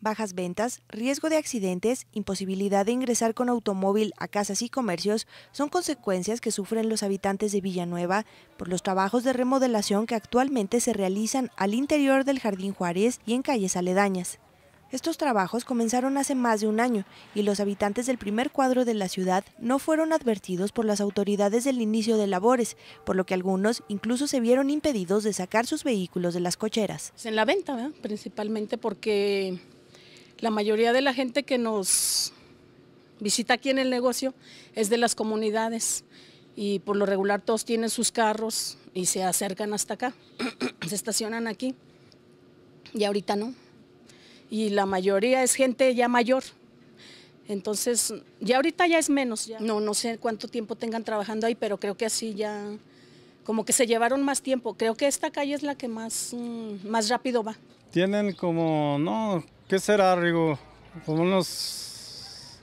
bajas ventas, riesgo de accidentes, imposibilidad de ingresar con automóvil a casas y comercios son consecuencias que sufren los habitantes de Villanueva por los trabajos de remodelación que actualmente se realizan al interior del Jardín Juárez y en calles aledañas. Estos trabajos comenzaron hace más de un año y los habitantes del primer cuadro de la ciudad no fueron advertidos por las autoridades del inicio de labores, por lo que algunos incluso se vieron impedidos de sacar sus vehículos de las cocheras. Pues en la venta, principalmente porque la mayoría de la gente que nos visita aquí en el negocio es de las comunidades y por lo regular todos tienen sus carros y se acercan hasta acá, se estacionan aquí y ahorita no. Y la mayoría es gente ya mayor. Entonces, ya ahorita ya es menos. Ya. No, no sé cuánto tiempo tengan trabajando ahí, pero creo que así ya, como que se llevaron más tiempo. Creo que esta calle es la que más, mm, más rápido va. Tienen como, no, ¿Qué será, Rigo? Como unos...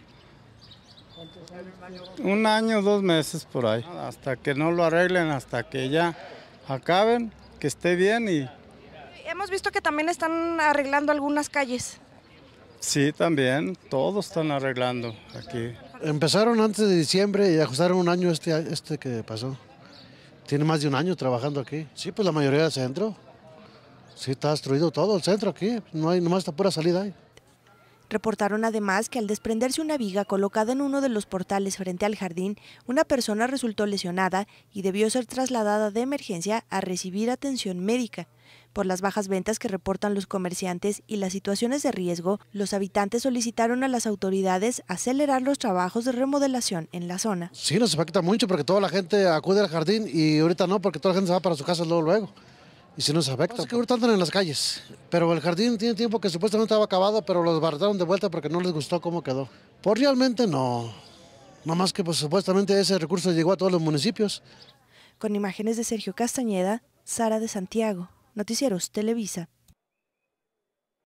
Un año, dos meses por ahí. Hasta que no lo arreglen, hasta que ya acaben, que esté bien y... Hemos visto que también están arreglando algunas calles. Sí, también, todos están arreglando aquí. Empezaron antes de diciembre y ajustaron un año este, este que pasó. Tiene más de un año trabajando aquí. Sí, pues la mayoría del centro. Sí, está destruido todo el centro aquí, no hay nomás está pura salida Reportaron además que al desprenderse una viga colocada en uno de los portales frente al jardín, una persona resultó lesionada y debió ser trasladada de emergencia a recibir atención médica. Por las bajas ventas que reportan los comerciantes y las situaciones de riesgo, los habitantes solicitaron a las autoridades acelerar los trabajos de remodelación en la zona. Sí, nos afecta mucho porque toda la gente acude al jardín y ahorita no porque toda la gente se va para su casa luego luego. Y si nos afecta. Es que ahorita en las calles, pero el jardín tiene tiempo que supuestamente estaba acabado, pero los desbarataron de vuelta porque no les gustó cómo quedó. Pues realmente no. Nada más que pues, supuestamente ese recurso llegó a todos los municipios. Con imágenes de Sergio Castañeda, Sara de Santiago, Noticieros Televisa.